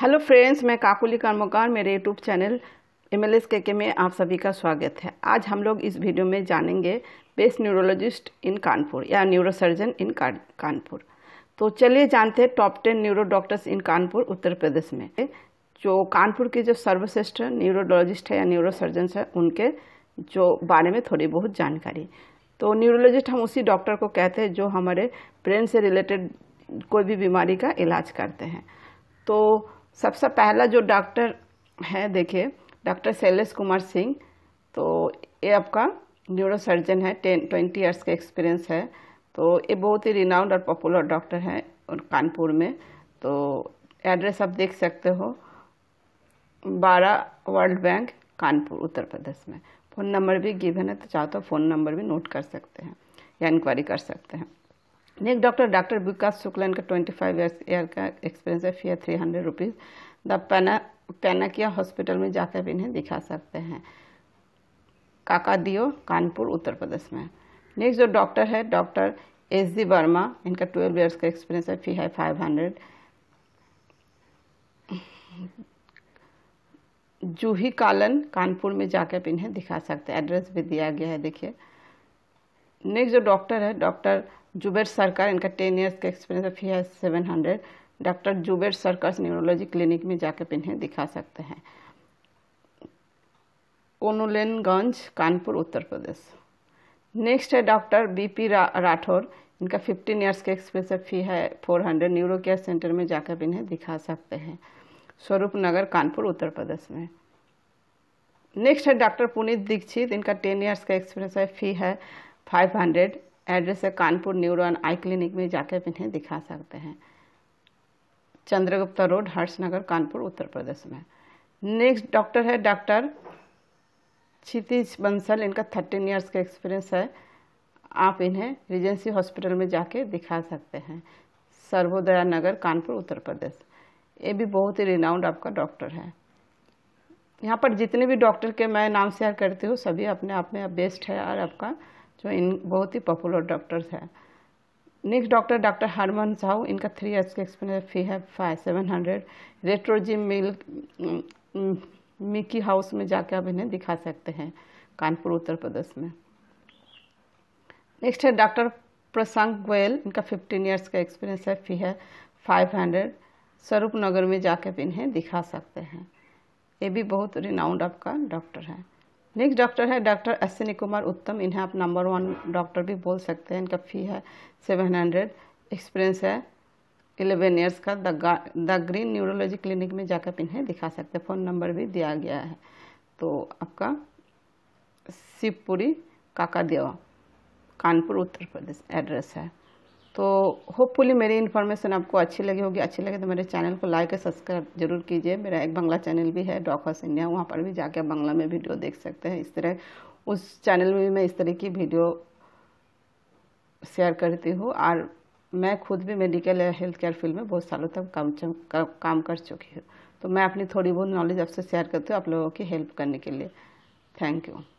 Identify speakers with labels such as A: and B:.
A: hello friends मैं काकुली कर्मकार मेरे YouTube channel M L S के के में आप सभी का स्वागत है आज हम लोग इस वीडियो में जानेंगे बेस्ट न्यूरोलॉजिस्ट इन कानपुर या न्यूरोसर्जन इन कानपुर तो चलिए जानते हैं top ten neuro doctors in Kanpur Uttar Pradesh में जो कानपुर के जो सर्वश्रेष्ठ न्यूरोलॉजिस्ट है या न्यूरोसर्जन है उनके जो बारे में थोड़ी बहुत जानकारी तो न्यूरोलॉजिस्ट हम उसी डॉक्टर को कहते हैं जो हमारे ब्रेन से रिलेटेड कोई भी बीमारी का इलाज करते हैं तो सबसे पहला जो डॉक्टर है देखिए डॉक्टर शैलेश कुमार सिंह तो ये आपका न्यूरोसर्जन है टेन ट्वेंटी ईयर्स का एक्सपीरियंस है तो ये बहुत ही रिनाउंड और पॉपुलर डॉक्टर हैं और कानपुर में तो एड्रेस आप देख सकते हो बारह वर्ल्ड बैंक कानपुर उत्तर प्रदेश में फ़ोन नंबर भी गिवन है तो चाहते हो फ़ोन नंबर भी नोट कर सकते हैं या इंक्वायरी कर सकते हैं next doctor doctor Vikas Shukla का ट्वेंटी फाइव ईयर्स ईयर का एक्सपीरियंस है fee three hundred rupees the पैना हॉस्पिटल में जाकर भी इन्हें दिखा सकते हैं काका दियो कानपुर उत्तर प्रदेश में नेक्स्ट जो डॉक्टर है डॉक्टर एस जी वर्मा इनका ट्वेल्व ईयर्स का एक्सपीरियंस है फी है फाइव हंड्रेड जूही कालन कानपुर में जाकर इन्हें दिखा सकते हैं एड्रेस भी दिया गया है देखिए नेक्स्ट जो डॉक्टर है डॉक्टर जुबेर सरकार इनका टेन ईयर्स का एक्सपीरियंस है फी है सेवन हंड्रेड डॉक्टर जुबेर सरकार न्यूरोलॉजी क्लिनिक में जाकर इन्हें दिखा सकते हैं ओनुलेनगंज कानपुर उत्तर प्रदेश नेक्स्ट है डॉक्टर बीपी रा, राठौर इनका फिफ्टीन ईयर्स का एक्सपीरियंस फी है four hundred neuro care centre में जाकर इन्हें दिखा सकते हैं स्वरूप नगर कानपुर उत्तर प्रदेश में नेक्स्ट है डॉक्टर पुनीत दीक्षित इनका टेन ईयर्स का एक्सपीरियंस है फी है 500 एड्रेस है कानपुर न्यूरोन आई क्लिनिक में जाकर भी इन्हें दिखा सकते हैं चंद्रगुप्ता रोड हर्षनगर कानपुर उत्तर प्रदेश में नेक्स्ट डॉक्टर है डॉक्टर क्षितिज बंसल इनका थर्टीन ईयर्स का एक्सपीरियंस है आप इन्हें रिजेंसी हॉस्पिटल में जाके दिखा सकते हैं सर्वोदया नगर कानपुर उत्तर प्रदेश ये भी बहुत ही रिनाउंड आपका डॉक्टर है यहाँ पर जितने भी डॉक्टर के मैं नाम शेयर करती हूँ सभी अपने आप में बेस्ट है और आपका जो इन बहुत ही पॉपुलर डॉक्टर्स है next doctor doctor Harman Sahu इनका थ्री ईयर्स का एक्सपीरियंस फी है फाइव सेवन हंड्रेड रेट्रोजी मिल मिकी हाउस में जाकर आप इन्हें दिखा सकते हैं कानपुर उत्तर प्रदेश में नेक्स्ट है डॉक्टर प्रसंग गोयल इनका फिफ्टीन ईयर्स का एक्सपीरियंस है फी है फाइव हंड्रेड स्वरूप नगर में जाकर भी इन्हें दिखा सकते हैं ये भी बहुत रिनाउंड आपका डॉक्टर है नेक्स्ट डॉक्टर है डॉक्टर अश्विनी कुमार उत्तम इन्हें आप नंबर वन डॉक्टर भी बोल सकते हैं इनका फ़ी है सेवन हंड्रेड एक्सपीरियंस है इलेवन ईयर्स का the the green neurology clinic में जाकर इन्हें दिखा सकते हैं फ़ोन नंबर भी दिया गया है तो आपका शिवपुरी काका देवा कानपुर उत्तर प्रदेश एड्रेस है तो होपफुली मेरी इन्फॉर्मेशन आपको अच्छी लगी होगी अच्छी लगे तो मेरे चैनल को लाइक और सब्सक्राइब जरूर कीजिए मेरा एक बंगला चैनल भी है डॉक हाउस इंडिया वहाँ पर भी जाके आप बंगला में वीडियो देख सकते हैं इस तरह उस चैनल में भी मैं इस तरह की वीडियो शेयर करती हूँ और मैं खुद भी मेडिकल या हेल्थ केयर फील्ड में बहुत सालों तक काम काम कर चुकी हूँ तो मैं अपनी थोड़ी बहुत नॉलेज आपसे शेयर करती हूँ आप लोगों की हेल्प करने के लिए थैंक यू